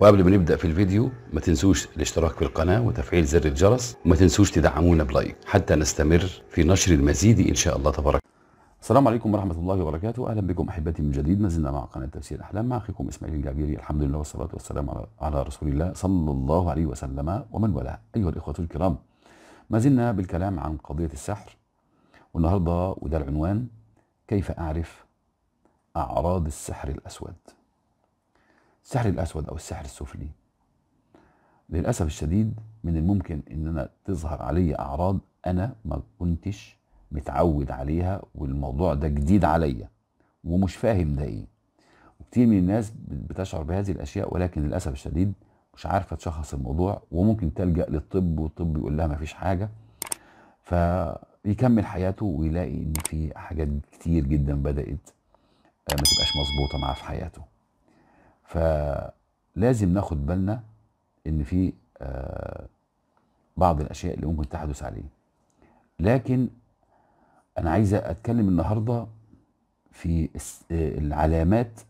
وقبل ما نبدا في الفيديو ما تنسوش الاشتراك في القناه وتفعيل زر الجرس وما تنسوش تدعمونا بلايك حتى نستمر في نشر المزيد ان شاء الله تبارك السلام عليكم ورحمة الله وبركاته أهلا بكم أحبتي من جديد ما زلنا مع قناة تفسير أحلام مع أخيكم إسماعيل الجابيري الحمد لله والصلاة والسلام على رسول الله صلى الله عليه وسلم ومن والاه أيها الإخوة الكرام ما زلنا بالكلام عن قضية السحر والنهاردة وده العنوان كيف أعرف أعراض السحر الأسود السحر الأسود أو السحر السفلي للأسف الشديد من الممكن أن أنا تظهر علي أعراض أنا ما كنتش متعود عليها والموضوع ده جديد عليا ومش فاهم ده ايه وكتير من الناس بتشعر بهذه الاشياء ولكن للاسف الشديد مش عارفه تشخص الموضوع وممكن تلجا للطب والطب يقول لها مفيش حاجه فيكمل حياته ويلاقي ان في حاجات كتير جدا بدات آه، ما تبقاش مظبوطه معاه في حياته فلازم ناخد بالنا ان في آه، بعض الاشياء اللي ممكن تحدث عليه لكن أنا عايز أتكلم النهاردة في العلامات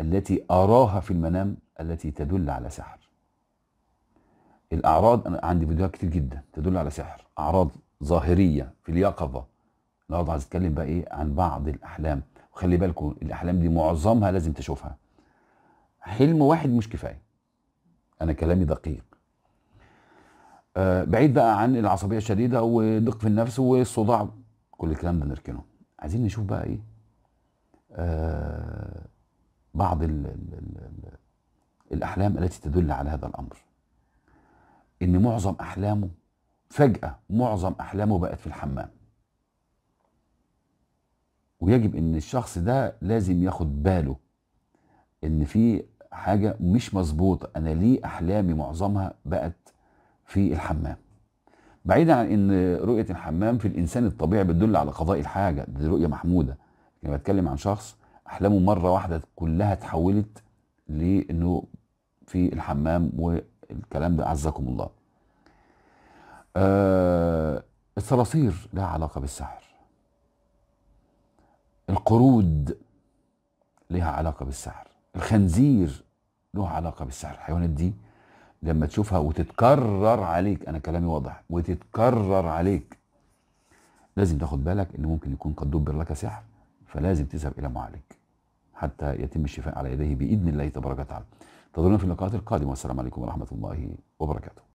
التي أراها في المنام التي تدل على سحر الأعراض أنا عندي فيديوهات كتير جدا تدل على سحر أعراض ظاهرية في اليقظة النهارده عايز أتكلم بقى إيه عن بعض الأحلام وخلي بالكم الأحلام دي معظمها لازم تشوفها حلم واحد مش كفاية أنا كلامي دقيق آه، بعيد بقى عن العصبيه الشديده وضيق في النفس والصداع كل الكلام ده نركنه عايزين نشوف بقى ايه آه بعض الـ الـ الـ الاحلام التي تدل على هذا الامر ان معظم احلامه فجاه معظم احلامه بقت في الحمام ويجب ان الشخص ده لازم ياخد باله ان في حاجه مش مظبوطه انا ليه احلامي معظمها بقت في الحمام بعيدا عن ان رؤيه الحمام في الانسان الطبيعي بتدل على قضاء الحاجه دي رؤيه محموده انا يعني بتكلم عن شخص احلامه مره واحده كلها اتحولت لانه في الحمام والكلام ده اعزكم الله آه الصراصير لها علاقه بالسحر القرود لها علاقه بالسحر الخنزير له علاقه بالسحر الحيوانات دي لما تشوفها وتتكرر عليك انا كلامي واضح وتتكرر عليك لازم تاخد بالك ان ممكن يكون قد دبر لك سحر فلازم تذهب الى معالج حتى يتم الشفاء على يديه باذن الله تبارك وتعالى انتظرونا في اللقاءات القادمه والسلام عليكم ورحمه الله وبركاته